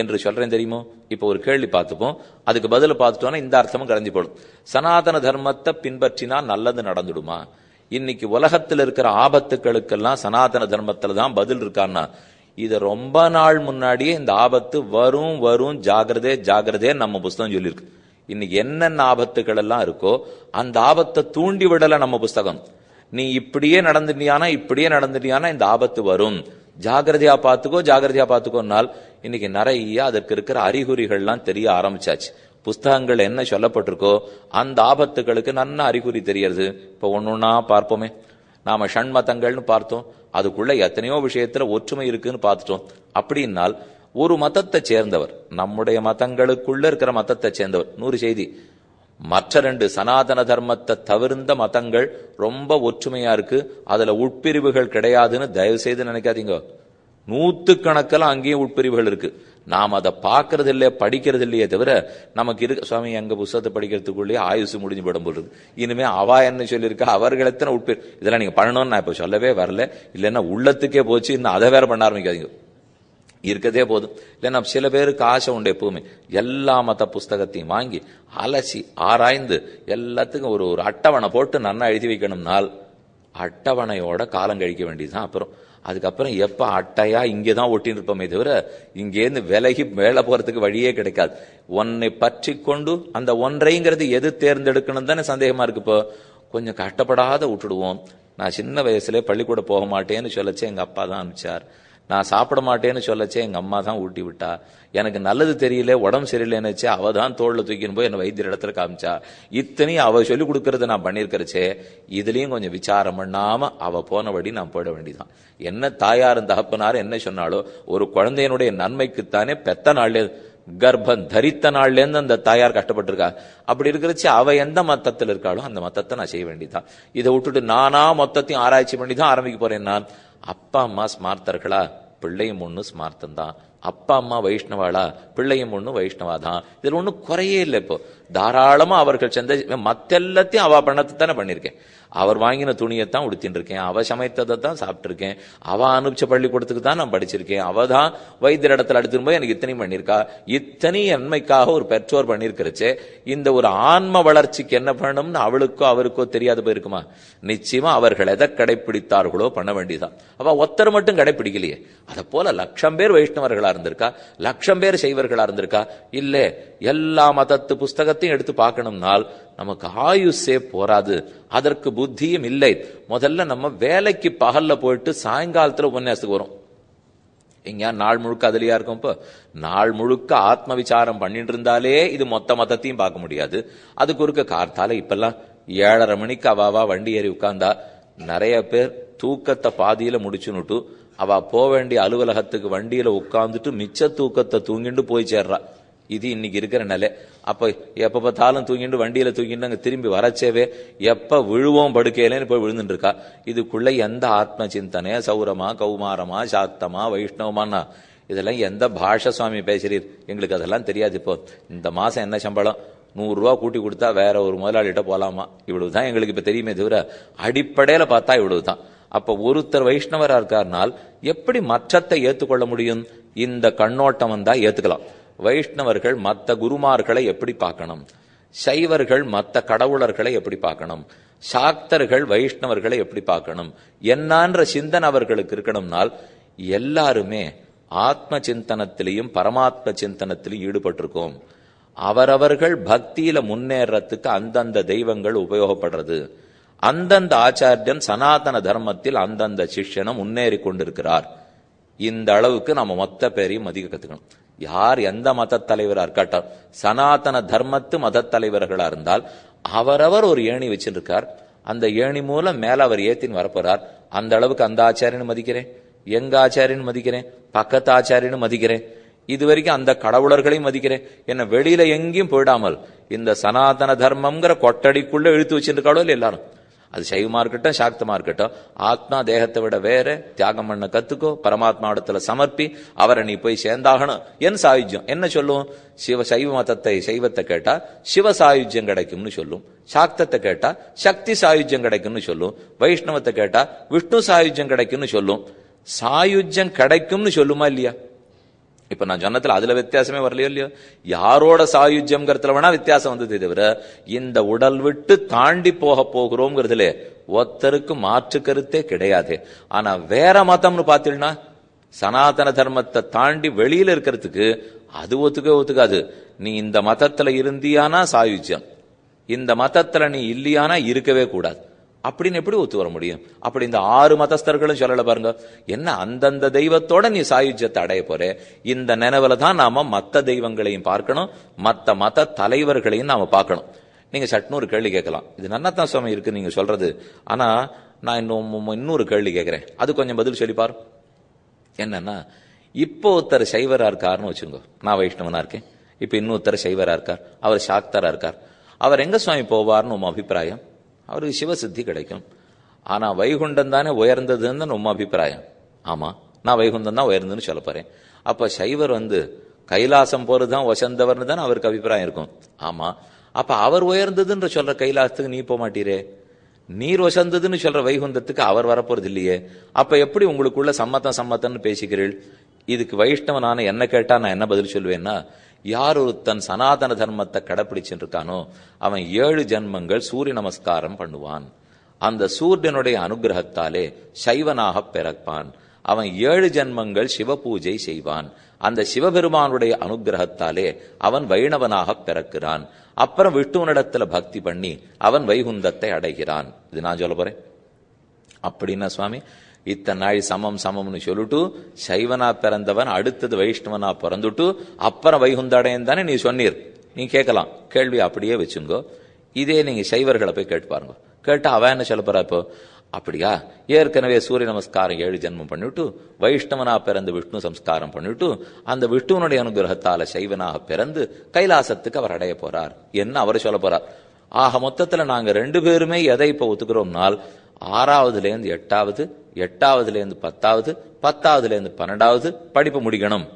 என்று சொல்றேன் தெரியுமோ இப்போ ஒரு கேள்வி பார்த்துப்போம் அதுக்கு பதில் பார்த்துட்டோம்னா இந்த அர்த்தமும் கரைஞ்சு போடும் சனாதன தர்மத்தை பின்பற்றினா நல்லது நடந்துடுமா இன்னைக்கு உலகத்தில் இருக்கிற ஆபத்துக்களுக்கெல்லாம் சனாதன தர்மத்தில் தான் பதில் இருக்கான்னா இது ரொம்ப நாள் முன்னாடியே இந்த ஆபத்து வரும் வரும் ஜாகிரதே ஜாகிரதே நம்ம புஸ்தகம் சொல்லியிருக்கு இன்னைக்கு என்னென்ன ஆபத்துக்கள் எல்லாம் இருக்கோ அந்த ஆபத்தை தூண்டி விடலை நம்ம புஸ்தகம் நீ இப்படியே நடந்துட்டியானா இப்படியே நடந்துட்டியானா இந்த ஆபத்து வரும் ஜாகிரதையா பார்த்துக்கோ ஜாகிரதையா பார்த்துக்கோனால் இன்னைக்கு நிறைய அதற்கு இருக்கிற அறிகுறிகள்லாம் தெரிய ஆரம்பிச்சாச்சு புஸ்தகங்கள் என்ன சொல்லப்பட்டிருக்கோ அந்த ஆபத்துகளுக்கு நல்ல அறிகுறி தெரியறது இப்போ ஒன்று ஒன்றா பார்ப்போமே நாம ஷண்மதங்கள்னு பார்த்தோம் அதுக்குள்ள எத்தனையோ விஷயத்துல ஒற்றுமை இருக்குன்னு பார்த்துட்டோம் அப்படின்னால் ஒரு மதத்தை சேர்ந்தவர் நம்முடைய மதங்களுக்குள்ள இருக்கிற மதத்தை சேர்ந்தவர் நூறு செய்தி மற்ற ரெண்டு சனாதன தர்மத்தை தவிர்ந்த மதங்கள் ரொம்ப ஒற்றுமையா இருக்கு அதுல உட்பிரிவுகள் கிடையாதுன்னு தயவு செய்து நினைக்காதீங்க நூற்று கணக்கில் அங்கேயும் உட்பிரிவுகள் இருக்கு நாம் அதை பார்க்கறது இல்லையே படிக்கிறது இல்லையே தவிர நமக்கு இருக்கு சுவாமி எங்கள் புஸ்தகத்தை படிக்கிறதுக்குள்ளேயே ஆயுசு முடிஞ்சு போடும் போடுறது இனிமே அவா என்ன சொல்லியிருக்கா அவர்கள் எத்தனை உட்பிரி இதெல்லாம் நீங்கள் பண்ணணும்னு நான் இப்போ சொல்லவே வரல இல்லைன்னா உள்ளத்துக்கே போச்சு இன்னும் அதை வேற பண்ண ஆரம்பிக்காதீங்க இருக்கதே போதும் இல்லைன்னா சில பேருக்கு ஆசை உண்டு எப்பவுமே எல்லா மத புஸ்தகத்தையும் வாங்கி அலசி ஆராய்ந்து எல்லாத்துக்கும் ஒரு ஒரு அட்டவணை போட்டு நன்னா எழுதி வைக்கணும்னால் அட்டவணையோட காலம் கழிக்க வேண்டியதுதான் அப்புறம் அதுக்கப்புறம் எப்போ அட்டையா இங்கே தான் ஒட்டின்னு இருப்போமே தவிர இங்கேருந்து விலகி மேலே போறதுக்கு வழியே கிடைக்காது ஒன்னை பற்றி கொண்டு அந்த ஒன்றைங்கிறது எது தேர்ந்தெடுக்கணும் தானே சந்தேகமாக இருக்கு இப்போ கொஞ்சம் கஷ்டப்படாத விட்டுடுவோம் நான் சின்ன வயசுல பள்ளிக்கூட போக மாட்டேன்னு சொல்லச்சு எங்கள் அப்பா தான் அனுப்பிச்சார் நான் சாப்பிட மாட்டேன்னு சொல்லச்சே எங்கள் அம்மா தான் ஊட்டி விட்டா எனக்கு நல்லது தெரியல உடம்பு சரியில்லைன்னுச்சு அவ தான் தோளில் தூக்கின்னு போய் என்னை வைத்தியர் இடத்துல காமிச்சா இத்தனையும் அவள் சொல்லி கொடுக்கறத நான் பண்ணியிருக்கிறச்சே இதுலேயும் கொஞ்சம் விசாரம் பண்ணாமல் அவள் போனபடி நான் போயிட வேண்டிதான் என்ன தாயாரும் தகப்பனாரும் என்ன சொன்னாலோ ஒரு குழந்தையனுடைய நன்மைக்குத்தானே பெத்த நாள் கர்ப்பம் தரித்த நாள்லேருந்து அந்த தாயார் கஷ்டப்பட்டிருக்கா அப்படி இருக்கிறச்சு அவ எந்த மத்தத்தில் இருக்காளோ அந்த மத்தத்தை நான் செய்ய வேண்டியதான் இதை விட்டுட்டு நானா மொத்தத்தையும் ஆராய்ச்சி பண்ணி தான் ஆரம்பிக்க போறேன் நான் அப்பா அம்மா ஸ்மார்த்தர்களா பிள்ளையும் ஒன்று ஸ்மார்த்தம் தான் அப்பா அம்மா வைஷ்ணவாளா பிள்ளையும் ஒன்று வைஷ்ணவா தான் இதில் ஒன்றும் குறையே இல்லை இப்போ தாராளமாக அவர்கள் செந்த மத்தெல்லாத்தையும் அவள் பணத்தை தானே பண்ணியிருக்கேன் அவர் வாங்கின துணியை தான் உடுத்தின்னு இருக்கேன் அவள் சமைத்ததை தான் சாப்பிட்ருக்கேன் அவள் அனுப்பிச்ச பள்ளிக்கூடத்துக்கு தான் நான் படிச்சிருக்கேன் அவள் தான் வைத்தியர் இடத்துல அடுத்துன்னு போய் எனக்கு இத்தனையும் பண்ணியிருக்கா இத்தனை நன்மைக்காக ஒரு பெற்றோர் பண்ணியிருக்கிறச்சே இந்த ஒரு ஆன்ம வளர்ச்சிக்கு என்ன பண்ணணும்னு அவளுக்கோ அவருக்கோ தெரியாது போயிருக்குமா நிச்சயமா அவர்கள் எதை கடைபிடித்தார்களோ பண்ண வேண்டியதான் அவள் ஒத்தர் மட்டும் கடைபிடிக்கலையே அதை போல லட்சம் பேர் வைஷ்ணவர்களாக இருந்திருக்கா லட்சம் பேர் செய்வர்களாக இருந்திருக்கா இல்லை எல்லா மதத்து புஸ்தகத்தையும் எடுத்து பார்க்கணும்னால் நமக்கு ஆயுஷே போராது அதற்கு புத்தியும் இல்லை முதல்ல நம்ம வேலைக்கு பகல்ல போயிட்டு சாயங்காலத்துல உபன்யாசத்துக்கு வரும் எங்கயா நாள் முழுக்க அதுலயா இருக்கும் இப்போ நாள் முழுக்க ஆத்ம விசாரம் பண்ணிட்டு இருந்தாலே இது மொத்த மதத்தையும் பார்க்க முடியாது அதுக்கு இருக்க கார்த்தால இப்பெல்லாம் ஏழரை மணிக்கு அவாவா வண்டி ஏறி உட்கார்ந்தா நிறைய பேர் தூக்கத்தை பாதியில முடிச்சுன்னுட்டு அவ போக வேண்டிய அலுவலகத்துக்கு வண்டியில உட்காந்துட்டு மிச்ச தூக்கத்தை தூங்கிட்டு போய் சேர்றா இது இன்னைக்கு இருக்கிற நிலை அப்ப எப்ப பார்த்தாலும் தூங்கிட்டு வண்டியில தூங்கிட்டு அங்க திரும்பி வரச்சேவே எப்ப விழுவோம் படுக்கையிலேன்னு போய் விழுந்துட்டு இருக்கா இதுக்குள்ள எந்த ஆத்ம சிந்தனையா சௌரமா கௌமாரமா சாத்தமா வைஷ்ணவமானா இதெல்லாம் எந்த பாஷ சுவாமி பேசுறீர் எங்களுக்கு அதெல்லாம் தெரியாது இப்போ இந்த மாசம் என்ன சம்பளம் நூறுரூவா கூட்டி கொடுத்தா வேற ஒரு முதலாளிகிட்ட போலாமா இவ்வளவுதான் எங்களுக்கு இப்ப தெரியுமே தவிர அடிப்படையில பார்த்தா இவ்வளவுதான் அப்ப ஒருத்தர் வைஷ்ணவரா இருக்காருனால் எப்படி மற்றத்தை ஏத்துக்கொள்ள முடியும் இந்த கண்ணோட்டம் வந்தா ஏத்துக்கலாம் வைஷ்ணவர்கள் மற்ற குருமார்களை எப்படி பார்க்கணும் சைவர்கள் மற்ற கடவுளர்களை எப்படி பார்க்கணும் சாக்தர்கள் வைஷ்ணவர்களை எப்படி பார்க்கணும் என்னான்ற சிந்தன் அவர்களுக்கு இருக்கணும்னால் எல்லாருமே ஆத்ம சிந்தனத்திலையும் பரமாத்ம சிந்தனத்திலையும் ஈடுபட்டிருக்கோம் அவரவர்கள் பக்தியில முன்னேறத்துக்கு அந்தந்த தெய்வங்கள் உபயோகப்படுறது அந்தந்த ஆச்சாரியன் சனாதன தர்மத்தில் அந்தந்த சிஷ்யனும் முன்னேறி கொண்டிருக்கிறார் இந்த அளவுக்கு நம்ம மொத்த பேரையும் மதிக்க கத்துக்கணும் யார் எந்த மத தலைவராக இருக்கட்டும் சனாதன தர்மத்து மத தலைவர்களா இருந்தால் அவரவர் ஒரு ஏணி வச்சிருக்கார் அந்த ஏணி மூலம் மேலே அவர் ஏத்தின் வரப்போறார் அந்த அளவுக்கு அந்த ஆச்சாரியன்னு மதிக்கிறேன் எங்க ஆச்சாரியன்னு மதிக்கிறேன் பக்கத்து ஆச்சாரியன்னு மதிக்கிறேன் இது வரைக்கும் அந்த கடவுளர்களையும் மதிக்கிறேன் என்ன வெளியில எங்கேயும் போயிடாமல் இந்த சனாதன தர்மம்ங்கிற கொட்டடிக்குள்ள இழுத்து வச்சிருக்காளோ இல்லை எல்லாரும் அது சைவமாக இருக்கட்டும் சாக்தமாக இருக்கட்டும் ஆத்மா தேகத்தை விட வேற தியாகம் பண்ண கத்துக்கோ பரமாத்மா இடத்துல சமர்ப்பி அவரை நீ போய் சேர்ந்தாகணும் என் சாயுஜ்யம் என்ன சொல்லுவோம் சிவ சைவ மதத்தை சைவத்தை கேட்டால் சிவ சாயுஜ்யம் கிடைக்கும்னு சொல்லும் சாக்தத்தை கேட்டால் சக்தி சாயுஜ்யம் கிடைக்கும்னு சொல்லும் வைஷ்ணவத்தை கேட்டால் விஷ்ணு சாயுஜ்யம் கிடைக்கும்னு சொல்லும் சாயுஜ்யம் கிடைக்கும்னு சொல்லுமா இல்லையா இப்ப நான் சொன்னதுல அதுல வித்தியாசமே வரலையோ இல்லையோ யாரோட சாயுஜ்யம்ங்கிறதுல வேணா வித்தியாசம் வந்தது தவிர இந்த உடல் விட்டு தாண்டி போக போகிறோம்ங்கிறதுல ஒருத்தருக்கு மாற்று கருத்தே கிடையாது ஆனா வேற மதம்னு பார்த்தீங்கன்னா சனாதன தர்மத்தை தாண்டி வெளியில இருக்கிறதுக்கு அது ஒத்துக்கவே ஒத்துக்காது நீ இந்த மதத்துல இருந்தியானா சாயுஜ்யம் இந்த மதத்துல நீ இல்லையானா இருக்கவே கூடாது அப்படின்னு எப்படி ஒத்து வர முடியும் அப்படி இந்த ஆறு மதஸ்தர்களும் சொல்லல பாருங்க என்ன அந்தந்த தெய்வத்தோட நீ சாயுஜத்தை அடைய போற இந்த நினைவுல தான் நாம மத்த தெய்வங்களையும் பார்க்கணும் மத்த மத தலைவர்களையும் நாம பார்க்கணும் நீங்க சட்னூறு ஒரு கேள்வி கேட்கலாம் இது நல்லா தான் சுவாமி இருக்கு நீங்க சொல்றது ஆனா நான் இன்னும் இன்னொரு கேள்வி கேட்கிறேன் அது கொஞ்சம் பதில் சொல்லிப்பார் என்னன்னா இப்போ ஒருத்தர் சைவரா இருக்காருன்னு வச்சுங்க நான் வைஷ்ணவனா இருக்கேன் இப்போ இன்னொருத்தர் சைவரா இருக்கார் அவர் சாக்தரா இருக்கார் அவர் எங்க சுவாமி போவார்னு உன் அபிப்பிராயம் அவருக்கு சிவசித்தி கிடைக்கும் ஆனால் வைகுண்டம் தானே உயர்ந்ததுன்னு நம்ம அபிப்பிராயம் ஆமாம் நான் வைகுண்டம் தான் உயர்ந்ததுன்னு சொல்ல போகிறேன் அப்போ சைவர் வந்து கைலாசம் போகிறது தான் வசந்தவர்னு தானே அவருக்கு அபிப்பிராயம் இருக்கும் ஆமாம் அப்போ அவர் உயர்ந்ததுன்ற சொல்கிற கைலாசத்துக்கு நீ போக மாட்டீரே நீர் வசந்ததுன்னு சொல்கிற வைகுந்தத்துக்கு அவர் வரப்போகிறது இல்லையே அப்போ எப்படி உங்களுக்குள்ள சம்மத்தம் சம்மத்தம்னு பேசிக்கிறீள் இதுக்கு வைஷ்ணவனான என்ன கேட்டால் நான் என்ன பதில் சொல்லுவேன்னா யார் ஒருத்தன் சனாதன தர்மத்தை கடைப்பிடிச்சிருக்கானோ அவன் ஏழு ஜென்மங்கள் சூரிய நமஸ்காரம் பண்ணுவான் அந்த சூரியனுடைய அனுகிரகத்தாலே சைவனாக பிறப்பான் அவன் ஏழு ஜென்மங்கள் சிவ பூஜை செய்வான் அந்த சிவபெருமானுடைய அனுகிரகத்தாலே அவன் வைணவனாக பிறக்கிறான் அப்புறம் விஷ்ணுவனிடத்துல பக்தி பண்ணி அவன் வைகுந்தத்தை அடைகிறான் இது நான் சொல்ல போறேன் அப்படின்னா சுவாமி நாள் சமம் சமம்னு சொல்லிட்டு சைவனா பிறந்தவன் அடுத்தது வைஷ்ணவனா பிறந்துட்டு அப்புறம் வைகுந்தாடையன் தானே நீ சொன்னீர் நீ கேட்கலாம் கேள்வி அப்படியே வச்சுங்கோ இதே நீங்கள் சைவர்களை போய் கேட்டு பாருங்க கேட்டால் அவன் என்ன சொல்ல போறா இப்போ அப்படியா ஏற்கனவே சூரிய நமஸ்காரம் ஏழு ஜென்மம் பண்ணிவிட்டு வைஷ்ணவனா பிறந்து விஷ்ணு சம்ஸ்காரம் பண்ணிவிட்டு அந்த விஷ்ணுவனுடைய அனுகிரகத்தால சைவனாக பிறந்து கைலாசத்துக்கு அவர் அடைய போறார் என்ன அவர் சொல்ல போறார் ஆக மொத்தத்தில் நாங்கள் ரெண்டு பேருமே எதை இப்போ ஒத்துக்கிறோம்னால் ஆறாவதுலேருந்து எட்டாவது எட்டாவதுலேருந்து பத்தாவது பத்தாவதுலேருந்து பன்னெண்டாவது படிப்பு முடிக்கணும்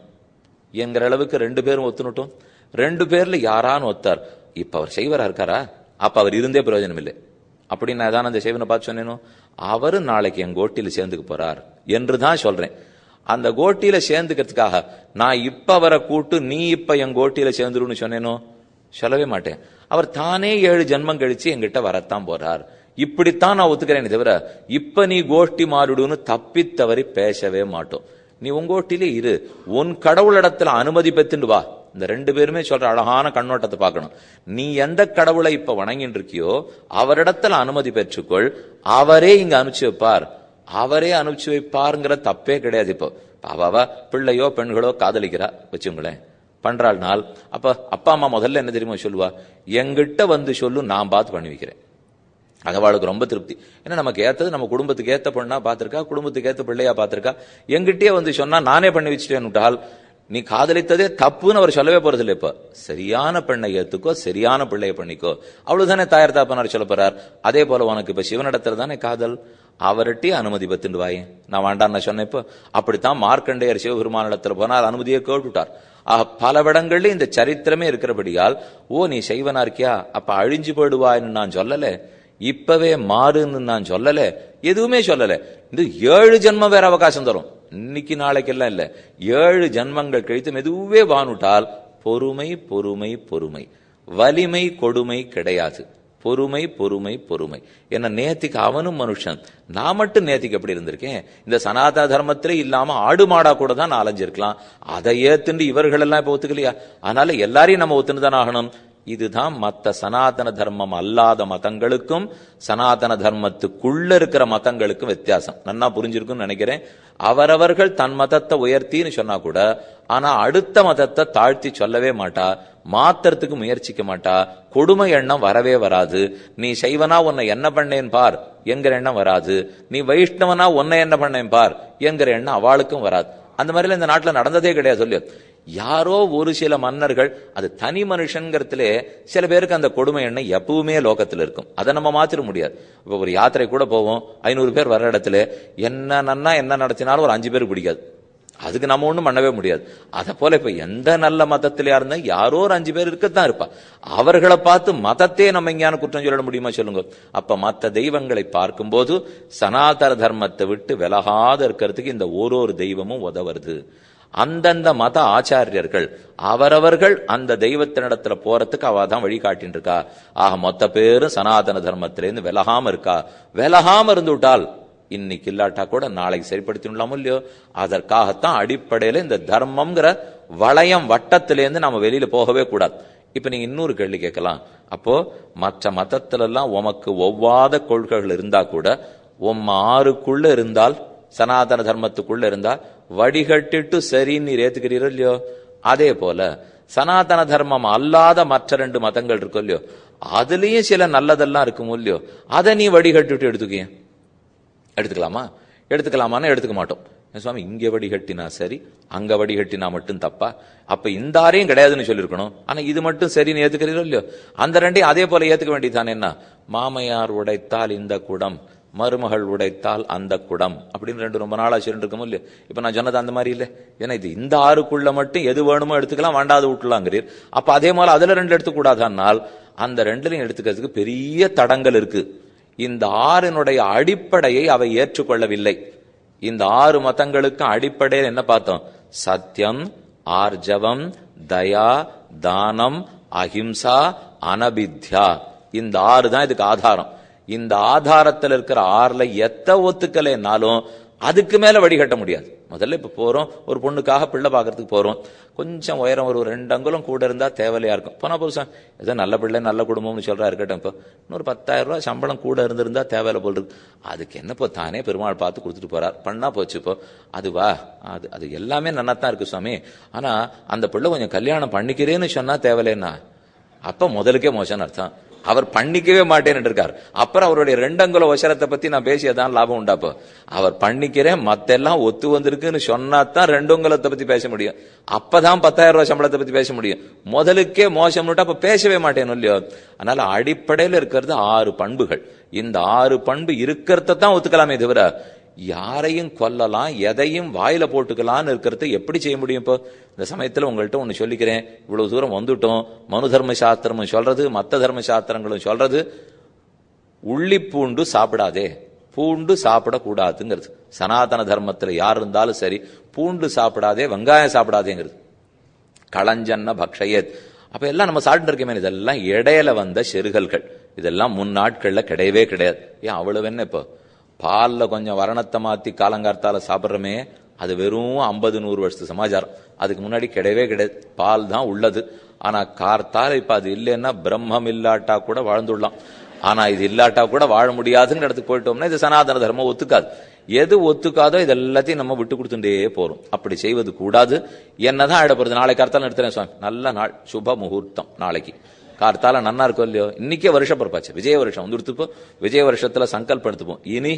என்கிற அளவுக்கு ரெண்டு பேரும் ஒத்துணுட்டும் ரெண்டு பேர்ல யாரான்னு ஒத்தார் இப்ப அவர் செய்வரா இருக்காரா அப்ப அவர் இருந்தே பிரயோஜனம் இல்லை அப்படின்னு நான் தான் அந்த செய்வனை பார்த்து சொன்னேனோ அவரும் நாளைக்கு என் கோட்டியில் சேர்ந்துக்க போறார் என்று தான் சொல்றேன் அந்த கோட்டியில சேர்ந்துக்கிறதுக்காக நான் இப்ப அவரை கூட்டு நீ இப்ப என் கோட்டியில சேர்ந்துருன்னு சொன்னேனோ சொல்லவே மாட்டேன் அவர் தானே ஏழு ஜென்மம் கழிச்சு எங்கிட்ட வரத்தான் போறார் இப்படித்தான் நான் ஒத்துக்கிறேனே தவிர இப்ப நீ கோஷ்டி மாறிடுன்னு தப்பித்தவரை பேசவே மாட்டோம் நீ உங்கோட்டிலே இரு உன் கடவுளிடத்துல அனுமதி பெத்துண்டு வா இந்த ரெண்டு பேருமே சொல்ற அழகான கண்ணோட்டத்தை பார்க்கணும் நீ எந்த கடவுளை இப்ப வணங்கிட்டு இருக்கியோ அவரிடத்துல அனுமதி பெற்றுக்கொள் அவரே இங்க அனுப்பிச்சு வைப்பார் அவரே அனுப்பிச்சு வைப்பாருங்கிற தப்பே கிடையாது இப்போ அவ பிள்ளையோ பெண்களோ காதலிக்கிறா வச்சுங்களேன் பண்றாள் நாள் அப்ப அப்பா அம்மா முதல்ல என்ன தெரியுமா சொல்லுவா எங்கிட்ட வந்து சொல்லு நான் பார்த்து பண்ணி வைக்கிறேன் அகவாளுக்கு ரொம்ப திருப்தி ஏன்னா நமக்கு ஏற்றது நம்ம குடும்பத்துக்கு ஏற்ற பொண்ணா பார்த்துருக்கா குடும்பத்துக்கு ஏற்ற பிள்ளையா பார்த்துருக்கா எங்கிட்டே வந்து சொன்னா நானே பண்ணி வச்சுட்டேன்னுட்டால் நீ காதலித்ததே தப்புன்னு அவர் சொல்லவே போறது இல்லை இப்போ சரியான பெண்ணை ஏத்துக்கோ சரியான பிள்ளைய பண்ணிக்கோ அவ்வளவுதானே தாயார் தாப்பனார் சொல்ல போறார் அதே போல உனக்கு இப்ப சிவனிடத்துல தானே காதல் அவர்கிட்டயே அனுமதி பத்துண்டு வாயே நான் வேண்டான்னு சொன்னேன் இப்போ அப்படித்தான் மார்க்கண்டேயர் சிவபெருமானிடத்துல போனால் அனுமதியை கேட்டுட்டார் பல இடங்கள்ல இந்த சரித்திரமே இருக்கிறபடியால் ஓ நீ செய்வனா இருக்கியா அப்ப அழிஞ்சு போயிடுவாயின்னு நான் சொல்லலை இப்பவே மாறுன்னு நான் சொல்லல எதுவுமே சொல்லல இந்த ஏழு ஜென்மம் வேற அவகாசம் தரும் இன்னைக்கு நாளைக்கெல்லாம் இல்ல ஏழு ஜென்மங்கள் கழித்து மெதுவே வானுட்டால் பொறுமை பொறுமை பொறுமை வலிமை கொடுமை கிடையாது பொறுமை பொறுமை பொறுமை என்ன நேத்திக்கு அவனும் மனுஷன் நான் மட்டும் நேத்திக்கு எப்படி இருந்திருக்கேன் இந்த சனாதன தர்மத்திலே இல்லாம ஆடு மாடா கூட தான் நான் அலைஞ்சிருக்கலாம் அதை ஏத்துண்டு இவர்களெல்லாம் இப்ப ஒத்துக்கலையா அதனால எல்லாரையும் நம்ம ஒத்துன்னு தான் ஆகணும் இதுதான் மற்ற சனாதன தர்மம் அல்லாத மதங்களுக்கும் சனாதன தர்மத்துக்குள்ள இருக்கிற மதங்களுக்கும் வித்தியாசம் நன்னா புரிஞ்சிருக்கும்னு நினைக்கிறேன் அவரவர்கள் தன் மதத்தை உயர்த்தின்னு சொன்னா கூட ஆனா அடுத்த மதத்தை தாழ்த்தி சொல்லவே மாட்டா மாத்துறதுக்கு முயற்சிக்க மாட்டா கொடுமை எண்ணம் வரவே வராது நீ சைவனா உன்னை என்ன பண்ணேன் பார் என்கிற எண்ணம் வராது நீ வைஷ்ணவனா உன்னை என்ன பண்ணேன் பார் என்கிற எண்ணம் அவளுக்கும் வராது அந்த மாதிரிலாம் இந்த நாட்டில் நடந்ததே கிடையாது சொல்லு யாரோ ஒரு சில மன்னர்கள் அது தனி மனுஷன்கிறதுல சில பேருக்கு அந்த கொடுமை எண்ணம் எப்பவுமே லோகத்தில் இருக்கும் அதை நம்ம மாத்திர முடியாது இப்போ ஒரு யாத்திரை கூட போவோம் ஐநூறு பேர் வர்ற இடத்துல என்னன்னா என்ன நடத்தினாலும் ஒரு அஞ்சு பேர் பிடிக்காது அதுக்கு நம்ம ஒன்றும் பண்ணவே முடியாது அதை போல இப்போ எந்த நல்ல மதத்திலையா இருந்தால் யாரோ ஒரு அஞ்சு பேர் இருக்கத்தான் இருப்பா அவர்களை பார்த்து மதத்தையே நம்ம இங்கேயான குற்றம் சொல்லிட முடியுமா சொல்லுங்க அப்போ மற்ற தெய்வங்களை பார்க்கும்போது சனாதன தர்மத்தை விட்டு விலகாத இருக்கிறதுக்கு இந்த ஒரு தெய்வமும் உதவுறது அந்தந்த மத ஆச்சாரியர்கள் அவரவர்கள் அந்த தெய்வத்தினிடத்துல போறதுக்கு அவ தான் வழிகாட்டின்னு இருக்கா ஆக மொத்த பேரும் சனாதன தர்மத்திலேருந்து விலகாம இருக்கா விலகாம இருந்து விட்டால் இன்னைக்கு இல்லாட்டா கூட நாளைக்கு சரிப்படுத்தணும் இல்லையோ அதற்காகத்தான் அடிப்படையில இந்த தர்மம்ங்கிற வளையம் வட்டத்திலேருந்து நம்ம வெளியில போகவே கூடாது இப்ப நீங்க இன்னொரு கேள்வி கேட்கலாம் அப்போ மற்ற மதத்திலெல்லாம் உமக்கு ஒவ்வாத கொள்கைகள் இருந்தா கூட உம் ஆறுக்குள்ள இருந்தால் சனாதன தர்மத்துக்குள்ள இருந்தா வடிகட்டிட்டு சரின்னு நீர் ஏத்துக்கிறீரோ இல்லையோ அதே போல சனாதன தர்மம் அல்லாத மற்ற ரெண்டு மதங்கள் இருக்கும் இல்லையோ அதுலயும் சில நல்லதெல்லாம் இருக்குமோ இல்லையோ அதை நீ வடிகட்டிட்டு எடுத்துக்கிய எடுத்துக்கலாமா எடுத்துக்கலாமான்னு எடுத்துக்க மாட்டோம் சுவாமி இங்க வடிகட்டினா சரி அங்க வடிகட்டினா மட்டும் தப்பா அப்ப இந்த ஆரையும் கிடையாதுன்னு சொல்லியிருக்கணும் ஆனா இது மட்டும் சரின்னு ஏத்துக்கிறீரோ இல்லையோ அந்த ரெண்டையும் அதே போல ஏத்துக்க தானே என்ன மாமையார் உடைத்தால் இந்த குடம் மருமகள் உடைத்தால் அந்த குடம் அப்படின்னு ரெண்டு ரொம்ப நாளாக சொல்லிட்டு இல்லையா இப்போ நான் சொன்னது அந்த மாதிரி இல்லை ஏன்னா இது இந்த ஆறுக்குள்ள மட்டும் எது வேணுமோ எடுத்துக்கலாம் வேண்டாது விட்டுலாங்கிறீர் அப்போ அதே மாதிரி அதில் ரெண்டு எடுத்துக்கூடாதானால் அந்த ரெண்டுலையும் எடுத்துக்கிறதுக்கு பெரிய தடங்கள் இருக்கு இந்த ஆறினுடைய அடிப்படையை அவை ஏற்றுக்கொள்ளவில்லை இந்த ஆறு மதங்களுக்கும் அடிப்படையில் என்ன பார்த்தோம் சத்தியம் ஆர்ஜவம் தயா தானம் அஹிம்சா அனபித்யா இந்த ஆறு தான் இதுக்கு ஆதாரம் இந்த ஆதாரத்தில் இருக்கிற ஆறுல எத்த ஒத்துக்கலைன்னாலும் அதுக்கு மேலே வடிகட்ட முடியாது முதல்ல இப்போ போகிறோம் ஒரு பொண்ணுக்காக பிள்ளை பார்க்கறதுக்கு போகிறோம் கொஞ்சம் உயரம் ஒரு ரெண்டு அங்குலம் கூட இருந்தால் தேவையா இருக்கும் போனால் புதுசாக ஏதோ நல்ல பிள்ளை நல்ல குடும்பம்னு சொல்றா இருக்கட்டும் இப்போ இன்னொரு பத்தாயிரம் ரூபாய் சம்பளம் கூட இருந்திருந்தா தேவையில்ல போல் இருக்கு அதுக்கு என்ன தானே பெருமாள் பார்த்து கொடுத்துட்டு போகிறார் பண்ணால் போச்சு இப்போ அது வா அது அது எல்லாமே நல்லா தான் இருக்குது சுவாமி ஆனால் அந்த பிள்ளை கொஞ்சம் கல்யாணம் பண்ணிக்கிறேன்னு சொன்னால் தேவையில்லைன்னா அப்போ முதலுக்கே மோசம்னு அர்த்தம் அவர் பண்ணிக்கவே மாட்டேன்னு இருக்கார் அப்புறம் அவருடைய ரெண்டங்குல வசரத்தை பத்தி நான் பேசியதான் லாபம் உண்டாப்போ அவர் பண்ணிக்கிறேன் மத்தெல்லாம் ஒத்து வந்திருக்குன்னு சொன்னா தான் ரெண்டுங்குலத்தை பத்தி பேச முடியும் அப்பதான் பத்தாயிரம் ரூபாய் சம்பளத்தை பத்தி பேச முடியும் முதலுக்கே மோசம் அப்ப பேசவே மாட்டேன் இல்லையோ அதனால அடிப்படையில் இருக்கிறது ஆறு பண்புகள் இந்த ஆறு பண்பு இருக்கிறத தான் ஒத்துக்கலாமே தவிர யாரையும் கொல்லலாம் எதையும் வாயில போட்டுக்கலாம்னு இருக்கிறது எப்படி செய்ய முடியும் இப்போ இந்த சமயத்தில் உங்கள்கிட்ட ஒன்று சொல்லிக்கிறேன் இவ்வளவு தூரம் வந்துட்டோம் மனு தர்ம சாஸ்திரமும் சொல்றது மற்ற தர்ம சாஸ்திரங்களும் சொல்றது உள்ளி பூண்டு சாப்பிடாதே பூண்டு சாப்பிடக்கூடாதுங்கிறது சனாதன தர்மத்தில் யார் இருந்தாலும் சரி பூண்டு சாப்பிடாதே வெங்காயம் சாப்பிடாதேங்கிறது களஞ்சன்ன பக்ஷயத் அப்போ எல்லாம் நம்ம சாப்பிட்டு இருக்கமே இதெல்லாம் இடையில வந்த செருகல்கள் இதெல்லாம் முன் நாட்கள்ல கிடையவே கிடையாது ஏன் அவ்வளவு என்ன இப்போ பாலில் கொஞ்சம் வரணத்தை மாற்றி காலங்கார்த்தால சாப்பிட்றமே அது வெறும் ஐம்பது நூறு வருஷத்து சமாச்சாரம் அதுக்கு முன்னாடி கிடையவே கிடையாது பால் தான் உள்ளது ஆனால் கார்த்தால் இப்போ அது இல்லைன்னா பிரம்மம் இல்லாட்டா கூட வாழ்ந்துடலாம் ஆனால் இது இல்லாட்டா கூட வாழ முடியாதுங்கிற இடத்துக்கு போயிட்டோம்னா இது சனாதன தர்மம் ஒத்துக்காது எது ஒத்துக்காதோ இது எல்லாத்தையும் நம்ம விட்டு கொடுத்துட்டே போகிறோம் அப்படி செய்வது கூடாது என்னதான் ஆயிடப்படுறது நாளைக்கு கார்த்தால் எடுத்துறேன் சுவாமி நல்ல நாள் சுப முகூர்த்தம் நாளைக்கு கார்த்தால நன்னா இருக்கும் இல்லையோ இன்னைக்கே வருஷம் பிறப்பாச்சு விஜய வருஷம் வந்துடுத்துப்போ விஜய வருஷத்துல சங்கல்பம் எடுத்துப்போம் இனி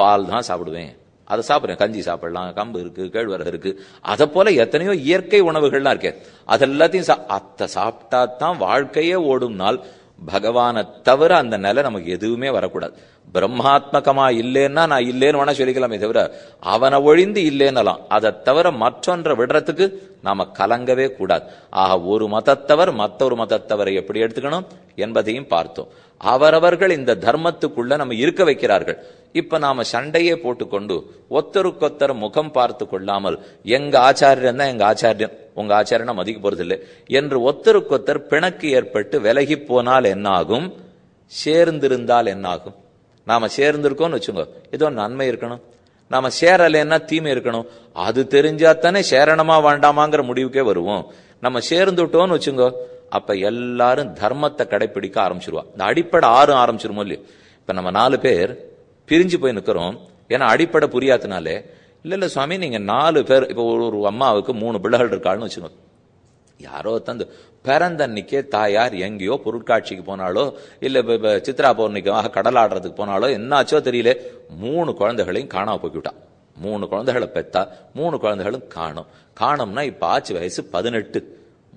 பால் தான் சாப்பிடுவேன் அதை சாப்பிட்றேன் கஞ்சி சாப்பிடலாம் கம்பு இருக்கு கேழ்வரகு இருக்கு அதை போல எத்தனையோ இயற்கை உணவுகள்லாம் இருக்கே அது எல்லாத்தையும் அத்தை சாப்பிட்டா தான் வாழ்க்கையே ஓடும் நாள் பகவானை தவிர அந்த நிலை நமக்கு எதுவுமே வரக்கூடாது பிரம்மாத்மகமா இல்லைன்னா நான் இல்லைன்னு வேணா சொல்லிக்கலாமே தவிர அவனை ஒழிந்து இல்லைன்னலாம் அதை தவிர மற்றொன்றை விடுறதுக்கு நாம கலங்கவே கூடாது ஆக ஒரு மதத்தவர் மற்றொரு மதத்தவரை எப்படி எடுத்துக்கணும் என்பதையும் பார்த்தோம் அவரவர்கள் இந்த தர்மத்துக்குள்ள நம்ம இருக்க வைக்கிறார்கள் இப்ப நாம சண்டையே போட்டுக்கொண்டு ஒத்தருக்கொத்தர் முகம் பார்த்து கொள்ளாமல் எங்க ஆச்சாரியன் தான் எங்க ஆச்சாரியன் உங்க ஆச்சாரியனா மதிக்க போறதில்லை என்று ஒத்தருக்கொத்தர் பிணக்கு ஏற்பட்டு விலகி போனால் என்னாகும் சேர்ந்திருந்தால் என்னாகும் நாம் சேர்ந்துருக்கோம்னு வச்சுங்க ஏதோ நன்மை இருக்கணும் நாம் சேரலைன்னா தீமை இருக்கணும் அது தெரிஞ்சா தானே சேரணமா வேண்டாமாங்கிற முடிவுக்கே வருவோம் நம்ம சேர்ந்துட்டோம்னு வச்சுங்கோ அப்போ எல்லாரும் தர்மத்தை கடைப்பிடிக்க ஆரம்பிச்சிருவா இந்த அடிப்படை ஆறும் ஆரம்பிச்சிருமோ இல்லையோ இப்போ நம்ம நாலு பேர் பிரிஞ்சு போய் நிற்கிறோம் ஏன்னா அடிப்படை புரியாதனாலே இல்லை இல்லை சுவாமி நீங்கள் நாலு பேர் இப்போ ஒரு அம்மாவுக்கு மூணு பிள்ளைகள் இருக்காள்னு வச்சுக்கோங்க யாரோ தந்து பிறந்தன்னைக்கே தாயார் எங்கேயோ பொருட்காட்சிக்கு போனாலோ இல்லை சித்ரா பௌர்ணிக்கமாக கடலாடுறதுக்கு போனாலோ என்னாச்சோ தெரியல மூணு குழந்தைகளையும் காணாம போய்விட்டான் மூணு குழந்தைகளை பெத்தா மூணு குழந்தைகளும் காணும் காணும்னா இப்போ ஆச்சு வயசு பதினெட்டு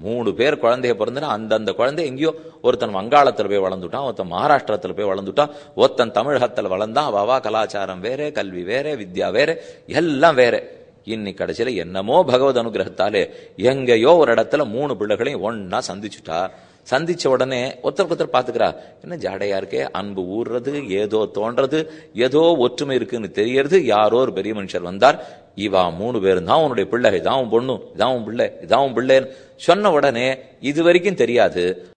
மூணு பேர் குழந்தைய பிறந்துனா அந்தந்த குழந்தை எங்கேயோ ஒருத்தன் வங்காளத்தில் போய் வளர்ந்துட்டான் ஒருத்தன் மகாராஷ்டிரத்தில் போய் வளர்ந்துட்டான் ஒருத்தன் தமிழகத்தில் வளர்ந்தான் வவா கலாச்சாரம் வேற கல்வி வேற வித்யா வேற எல்லாம் வேற இன்னைக்கு கடைசியில் என்னமோ பகவத் அனுகிரகத்தாலே எங்கேயோ ஒரு இடத்துல மூணு பிள்ளைகளையும் ஒன்னா சந்திச்சுட்டா சந்திச்ச உடனே ஒருத்தருக்கு ஒருத்தர் பார்த்துக்கிறா என்ன ஜாடையா இருக்கே அன்பு ஊர்றது ஏதோ தோன்றது ஏதோ ஒற்றுமை இருக்குன்னு தெரியறது யாரோ ஒரு பெரிய மனுஷர் வந்தார் இவா மூணு பேரும் தான் உன்னுடைய பிள்ளை இதான் பொண்ணு இதான் பிள்ளை இதான் பிள்ளைன்னு சொன்ன உடனே இது வரைக்கும் தெரியாது